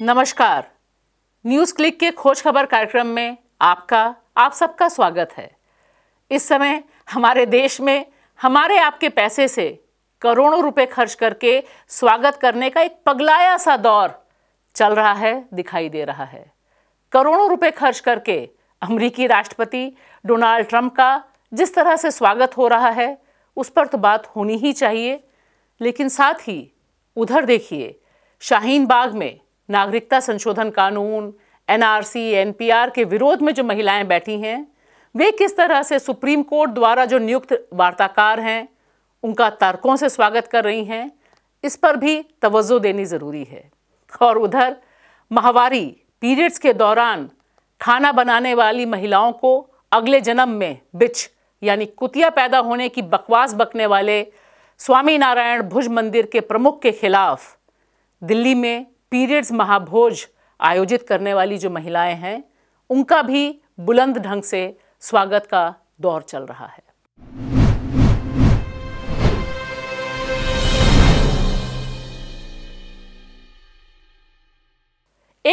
नमस्कार news click के खोज खबर कार्यक्रम में आपका आप सबका स्वागत है इस समय हमारे देश में हमारे आपके पैसे से करोड़ों रुपए खर्च करके स्वागत करने का एक पगलाया सा दौर चल रहा है दिखाई दे रहा है करोड़ों रुपए खर्च करके अमरीकी राष्ट्रपति डोनाल्ड ट्रंप का जिस तरह से स्वागत हो रहा है उस पर तो बात होनी ही चाहिए लेकिन साथ ही उधर देखिए शाहीन बाग में नागरिकता संशोधन कानून एनआरसी एनपीआर के विरोध में जो महिलाएं बैठी हैं वे किस तरह से सुप्रीम कोर्ट द्वारा जो नियुक्त वार्ताकार हैं उनका तर्कों से स्वागत कर रही हैं इस पर भी तवज्जो देनी ज़रूरी है और उधर माहवारी पीरियड्स के दौरान खाना बनाने वाली महिलाओं को अगले जन्म में बिच यानी कुतिया पैदा होने की बकवास बकने वाले स्वामी नारायण भुज मंदिर के प्रमुख के खिलाफ दिल्ली में पीरियड्स महाभोज आयोजित करने वाली जो महिलाएं हैं उनका भी बुलंद ढंग से स्वागत का दौर चल रहा है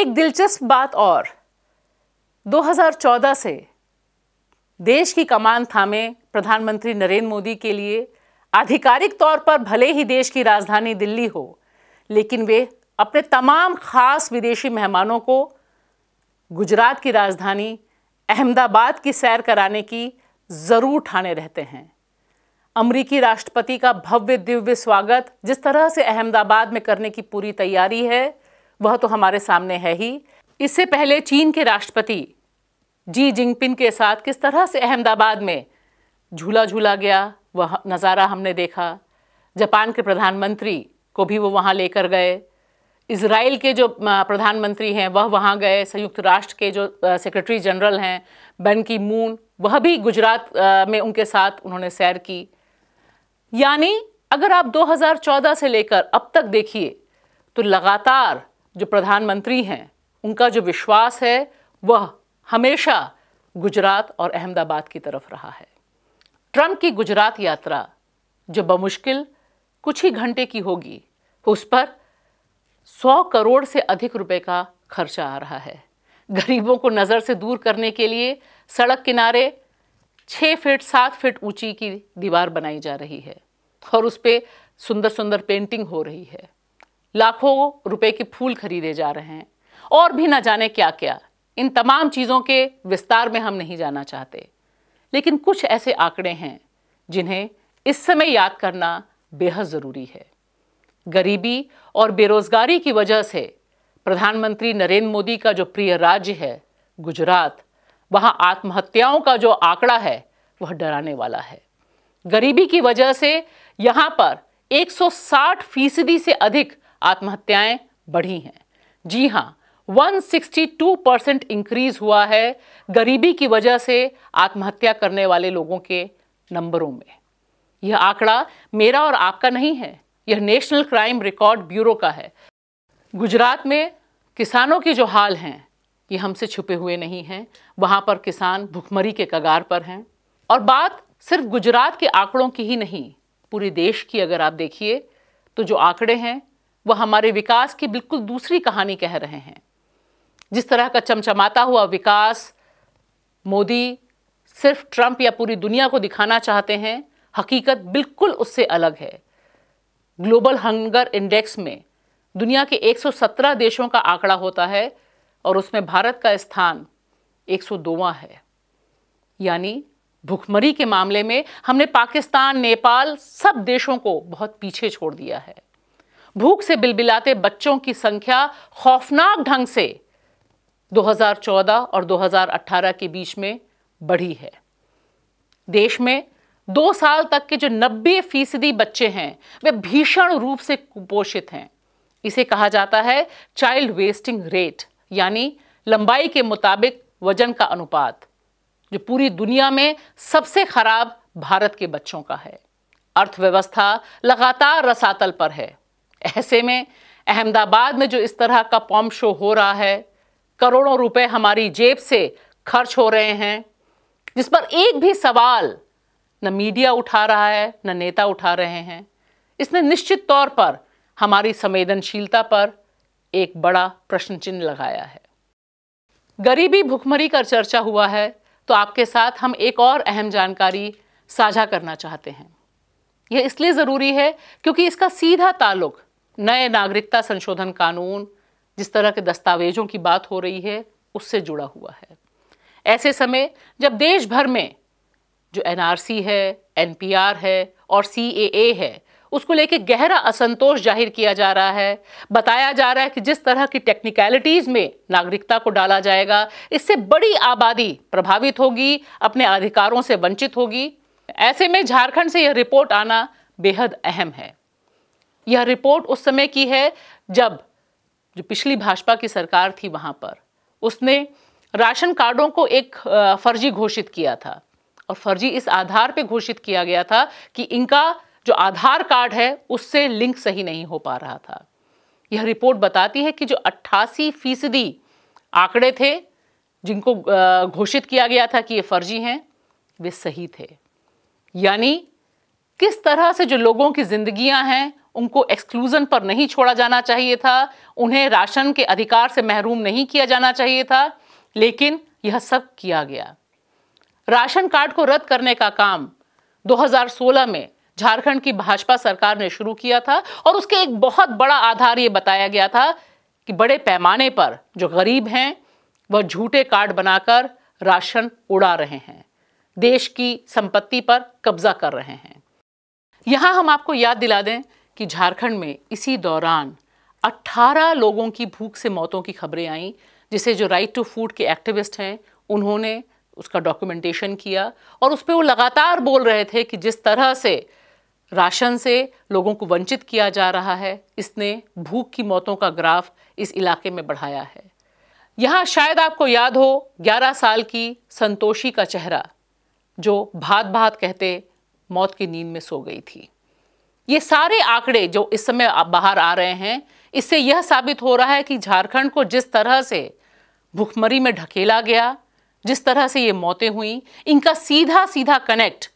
एक दिलचस्प बात और 2014 से देश की कमान थामे प्रधानमंत्री नरेंद्र मोदी के लिए आधिकारिक तौर पर भले ही देश की राजधानी दिल्ली हो लेकिन वे अपने तमाम ख़ास विदेशी मेहमानों को गुजरात की राजधानी अहमदाबाद की सैर कराने की ज़रूर ठाने रहते हैं अमरीकी राष्ट्रपति का भव्य दिव्य स्वागत जिस तरह से अहमदाबाद में करने की पूरी तैयारी है वह तो हमारे सामने है ही इससे पहले चीन के राष्ट्रपति जी जिंगपिंग के साथ किस तरह से अहमदाबाद में झूला झूला गया वह नज़ारा हमने देखा जापान के प्रधानमंत्री को भी वो वहाँ लेकर गए इसराइल के जो प्रधानमंत्री हैं वह वहाँ गए संयुक्त राष्ट्र के जो सेक्रेटरी जनरल हैं बन की मून वह भी गुजरात में उनके साथ उन्होंने सैर की यानी अगर आप 2014 से लेकर अब तक देखिए तो लगातार जो प्रधानमंत्री हैं उनका जो विश्वास है वह हमेशा गुजरात और अहमदाबाद की तरफ रहा है ट्रंप की गुजरात यात्रा जो बमुश्किल कुछ ही घंटे की होगी उस पर सौ करोड़ से अधिक रुपए का खर्चा आ रहा है गरीबों को नज़र से दूर करने के लिए सड़क किनारे छः फीट सात फीट ऊंची की दीवार बनाई जा रही है और उस पर सुंदर सुंदर पेंटिंग हो रही है लाखों रुपए के फूल खरीदे जा रहे हैं और भी ना जाने क्या क्या इन तमाम चीज़ों के विस्तार में हम नहीं जाना चाहते लेकिन कुछ ऐसे आंकड़े हैं जिन्हें इस समय याद करना बेहद ज़रूरी है गरीबी और बेरोजगारी की वजह से प्रधानमंत्री नरेंद्र मोदी का जो प्रिय राज्य है गुजरात वहाँ आत्महत्याओं का जो आंकड़ा है वह डराने वाला है गरीबी की वजह से यहाँ पर 160 फीसदी से अधिक आत्महत्याएं बढ़ी हैं जी हाँ 162 परसेंट इंक्रीज हुआ है गरीबी की वजह से आत्महत्या करने वाले लोगों के नंबरों में यह आंकड़ा मेरा और आपका नहीं है यह नेशनल क्राइम रिकॉर्ड ब्यूरो का है गुजरात में किसानों के जो हाल हैं ये हमसे छुपे हुए नहीं हैं वहाँ पर किसान भुखमरी के कगार पर हैं और बात सिर्फ गुजरात के आंकड़ों की ही नहीं पूरे देश की अगर आप देखिए तो जो आंकड़े हैं वह हमारे विकास की बिल्कुल दूसरी कहानी कह रहे हैं जिस तरह का चमचमाता हुआ विकास मोदी सिर्फ ट्रंप या पूरी दुनिया को दिखाना चाहते हैं हकीकत बिल्कुल उससे अलग है ग्लोबल हंगर इंडेक्स में दुनिया के 117 देशों का आंकड़ा होता है और उसमें भारत का स्थान 102वां है यानी भुखमरी के मामले में हमने पाकिस्तान नेपाल सब देशों को बहुत पीछे छोड़ दिया है भूख से बिलबिलाते बच्चों की संख्या खौफनाक ढंग से 2014 और 2018 के बीच में बढ़ी है देश में दो साल तक के जो नब्बे फीसदी बच्चे हैं वे भीषण रूप से कुपोषित हैं इसे कहा जाता है चाइल्ड वेस्टिंग रेट यानी लंबाई के मुताबिक वजन का अनुपात जो पूरी दुनिया में सबसे खराब भारत के बच्चों का है अर्थव्यवस्था लगातार रसातल पर है ऐसे में अहमदाबाद में जो इस तरह का पॉम्प शो हो रहा है करोड़ों रुपए हमारी जेब से खर्च हो रहे हैं जिस पर एक भी सवाल न मीडिया उठा रहा है न नेता उठा रहे हैं इसने निश्चित तौर पर हमारी संवेदनशीलता पर एक बड़ा प्रश्न चिन्ह लगाया है गरीबी भुखमरी का चर्चा हुआ है तो आपके साथ हम एक और अहम जानकारी साझा करना चाहते हैं यह इसलिए ज़रूरी है क्योंकि इसका सीधा ताल्लुक नए नागरिकता संशोधन कानून जिस तरह के दस्तावेजों की बात हो रही है उससे जुड़ा हुआ है ऐसे समय जब देश भर में जो एनआरसी है एनपीआर है और सी है उसको लेके गहरा असंतोष जाहिर किया जा रहा है बताया जा रहा है कि जिस तरह की टेक्निकलिटीज़ में नागरिकता को डाला जाएगा इससे बड़ी आबादी प्रभावित होगी अपने अधिकारों से वंचित होगी ऐसे में झारखंड से यह रिपोर्ट आना बेहद अहम है यह रिपोर्ट उस समय की है जब जो पिछली भाजपा की सरकार थी वहाँ पर उसने राशन कार्डों को एक फर्जी घोषित किया था और फर्जी इस आधार पे घोषित किया गया था कि इनका जो आधार कार्ड है उससे लिंक सही नहीं हो पा रहा था यह रिपोर्ट बताती है कि जो अट्ठासी फीसदी आंकड़े थे जिनको घोषित किया गया था कि ये फर्जी हैं वे सही थे यानी किस तरह से जो लोगों की जिंदगियां हैं उनको एक्सक्लूज़न पर नहीं छोड़ा जाना चाहिए था उन्हें राशन के अधिकार से महरूम नहीं किया जाना चाहिए था लेकिन यह सब किया गया राशन कार्ड को रद्द करने का काम 2016 में झारखंड की भाजपा सरकार ने शुरू किया था और उसके एक बहुत बड़ा आधार ये बताया गया था कि बड़े पैमाने पर जो गरीब हैं वह झूठे कार्ड बनाकर राशन उड़ा रहे हैं देश की संपत्ति पर कब्जा कर रहे हैं यहाँ हम आपको याद दिला दें कि झारखंड में इसी दौरान 18 लोगों की भूख से मौतों की खबरें आईं जिसे जो राइट टू फूड के एक्टिविस्ट हैं उन्होंने उसका डॉक्यूमेंटेशन किया और उस पर वो लगातार बोल रहे थे कि जिस तरह से राशन से लोगों को वंचित किया जा रहा है इसने भूख की मौतों का ग्राफ इस इलाके में बढ़ाया है यहाँ शायद आपको याद हो 11 साल की संतोषी का चेहरा जो भात भात कहते मौत की नींद में सो गई थी ये सारे आंकड़े जो इस समय बाहर आ रहे हैं इससे यह साबित हो रहा है कि झारखंड को जिस तरह से भुखमरी में ढकेला गया जिस तरह से ये मौतें हुई इनका सीधा सीधा कनेक्ट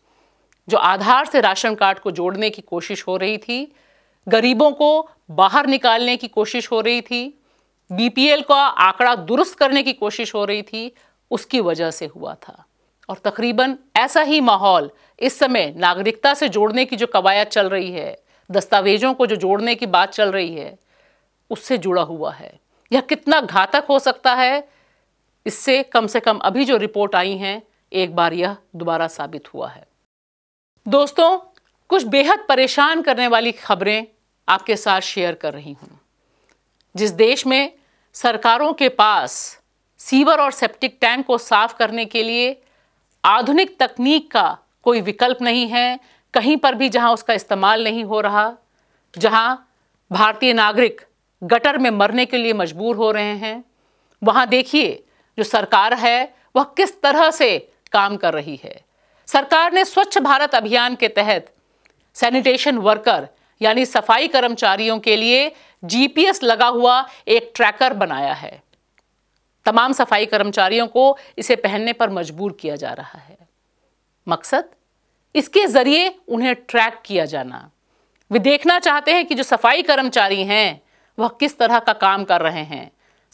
जो आधार से राशन कार्ड को जोड़ने की कोशिश हो रही थी गरीबों को बाहर निकालने की कोशिश हो रही थी बीपीएल का आंकड़ा दुरुस्त करने की कोशिश हो रही थी उसकी वजह से हुआ था और तकरीबन ऐसा ही माहौल इस समय नागरिकता से जोड़ने की जो कवायद चल रही है दस्तावेजों को जो जोड़ने की बात चल रही है उससे जुड़ा हुआ है यह कितना घातक हो सकता है इससे कम से कम अभी जो रिपोर्ट आई हैं एक बार यह दोबारा साबित हुआ है दोस्तों कुछ बेहद परेशान करने वाली खबरें आपके साथ शेयर कर रही हूं जिस देश में सरकारों के पास सीवर और सेप्टिक टैंक को साफ करने के लिए आधुनिक तकनीक का कोई विकल्प नहीं है कहीं पर भी जहां उसका इस्तेमाल नहीं हो रहा जहां भारतीय नागरिक गटर में मरने के लिए मजबूर हो रहे हैं वहां देखिए जो सरकार है वह किस तरह से काम कर रही है सरकार ने स्वच्छ भारत अभियान के तहत सैनिटेशन वर्कर यानी सफाई कर्मचारियों के लिए जीपीएस लगा हुआ एक ट्रैकर बनाया है तमाम सफाई कर्मचारियों को इसे पहनने पर मजबूर किया जा रहा है मकसद इसके जरिए उन्हें ट्रैक किया जाना वे देखना चाहते हैं कि जो सफाई कर्मचारी हैं वह किस तरह का काम कर रहे हैं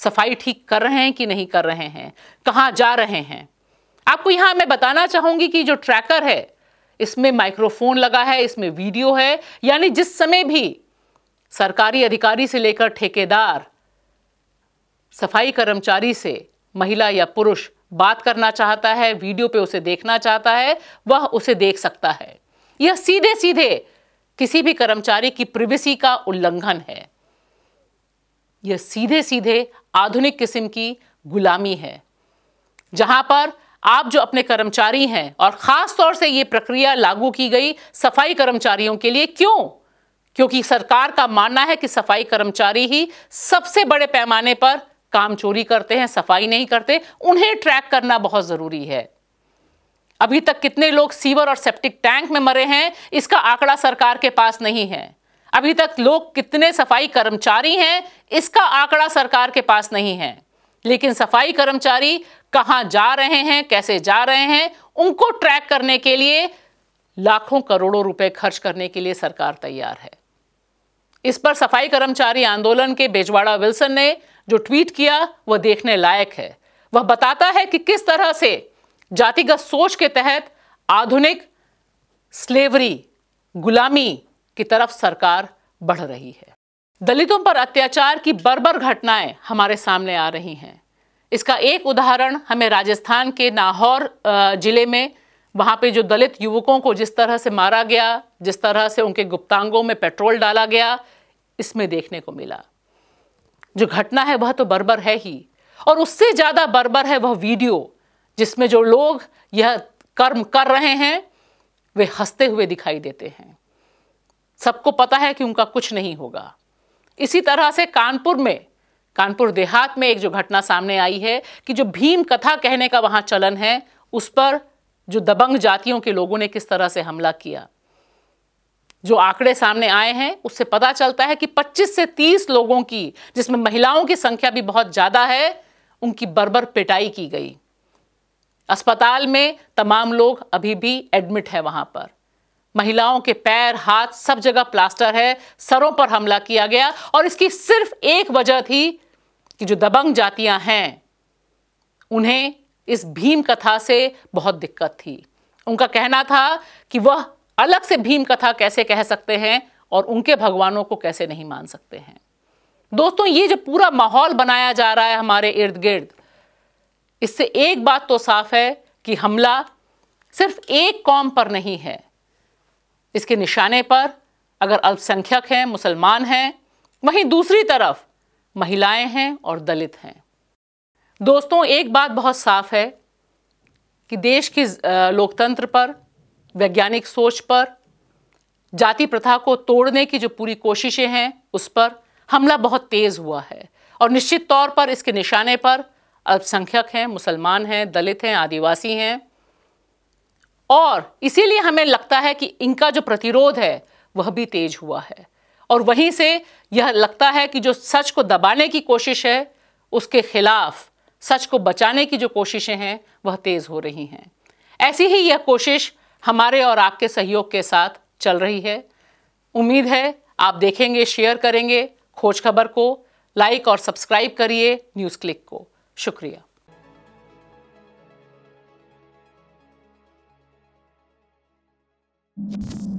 सफाई ठीक कर रहे हैं कि नहीं कर रहे हैं कहाँ जा रहे हैं आपको यहाँ मैं बताना चाहूँगी कि जो ट्रैकर है इसमें माइक्रोफोन लगा है इसमें वीडियो है यानी जिस समय भी सरकारी अधिकारी से लेकर ठेकेदार सफाई कर्मचारी से महिला या पुरुष बात करना चाहता है वीडियो पे उसे देखना चाहता है वह उसे देख सकता है यह सीधे सीधे किसी भी कर्मचारी की प्रिवेसी का उल्लंघन है यह सीधे सीधे आधुनिक किस्म की गुलामी है जहां पर आप जो अपने कर्मचारी हैं और ख़ास तौर से ये प्रक्रिया लागू की गई सफाई कर्मचारियों के लिए क्यों क्योंकि सरकार का मानना है कि सफाई कर्मचारी ही सबसे बड़े पैमाने पर काम चोरी करते हैं सफाई नहीं करते उन्हें ट्रैक करना बहुत ज़रूरी है अभी तक कितने लोग सीवर और सेप्टिक टैंक में मरे हैं इसका आंकड़ा सरकार के पास नहीं है अभी तक लोग कितने सफाई कर्मचारी हैं इसका आंकड़ा सरकार के पास नहीं है लेकिन सफाई कर्मचारी कहाँ जा रहे हैं कैसे जा रहे हैं उनको ट्रैक करने के लिए लाखों करोड़ों रुपए खर्च करने के लिए सरकार तैयार है इस पर सफाई कर्मचारी आंदोलन के बेजवाड़ा विल्सन ने जो ट्वीट किया वह देखने लायक है वह बताता है कि किस तरह से जातिगत सोच के तहत आधुनिक स्लेवरी गुलामी की तरफ सरकार बढ़ रही है दलितों पर अत्याचार की बर्बर घटनाएं हमारे सामने आ रही हैं इसका एक उदाहरण हमें राजस्थान के नाहौर जिले में वहाँ पे जो दलित युवकों को जिस तरह से मारा गया जिस तरह से उनके गुप्तांगों में पेट्रोल डाला गया इसमें देखने को मिला जो घटना है वह तो बर्बर है ही और उससे ज़्यादा बर्बर है वह वीडियो जिसमें जो लोग यह कर्म कर रहे हैं वे हंसते हुए दिखाई देते हैं सबको पता है कि उनका कुछ नहीं होगा इसी तरह से कानपुर में कानपुर देहात में एक जो घटना सामने आई है कि जो भीम कथा कहने का वहाँ चलन है उस पर जो दबंग जातियों के लोगों ने किस तरह से हमला किया जो आंकड़े सामने आए हैं उससे पता चलता है कि 25 से 30 लोगों की जिसमें महिलाओं की संख्या भी बहुत ज़्यादा है उनकी बर्बर पिटाई की गई अस्पताल में तमाम लोग अभी भी एडमिट है वहां पर महिलाओं के पैर हाथ सब जगह प्लास्टर है सरों पर हमला किया गया और इसकी सिर्फ एक वजह थी कि जो दबंग जातियां हैं उन्हें इस भीम कथा से बहुत दिक्कत थी उनका कहना था कि वह अलग से भीम कथा कैसे कह सकते हैं और उनके भगवानों को कैसे नहीं मान सकते हैं दोस्तों ये जो पूरा माहौल बनाया जा रहा है हमारे इर्द गिर्द इससे एक बात तो साफ है कि हमला सिर्फ एक कौम पर नहीं है इसके निशाने पर अगर अल्पसंख्यक हैं मुसलमान हैं वहीं दूसरी तरफ महिलाएं हैं और दलित हैं दोस्तों एक बात बहुत साफ है कि देश की लोकतंत्र पर वैज्ञानिक सोच पर जाति प्रथा को तोड़ने की जो पूरी कोशिशें हैं उस पर हमला बहुत तेज़ हुआ है और निश्चित तौर पर इसके निशाने पर अल्पसंख्यक हैं मुसलमान हैं दलित हैं आदिवासी हैं और इसीलिए हमें लगता है कि इनका जो प्रतिरोध है वह भी तेज हुआ है और वहीं से यह लगता है कि जो सच को दबाने की कोशिश है उसके खिलाफ सच को बचाने की जो कोशिशें हैं वह तेज़ हो रही हैं ऐसी ही यह कोशिश हमारे और आपके सहयोग के साथ चल रही है उम्मीद है आप देखेंगे शेयर करेंगे खोज खबर को लाइक और सब्सक्राइब करिए न्यूज़ क्लिक को शुक्रिया you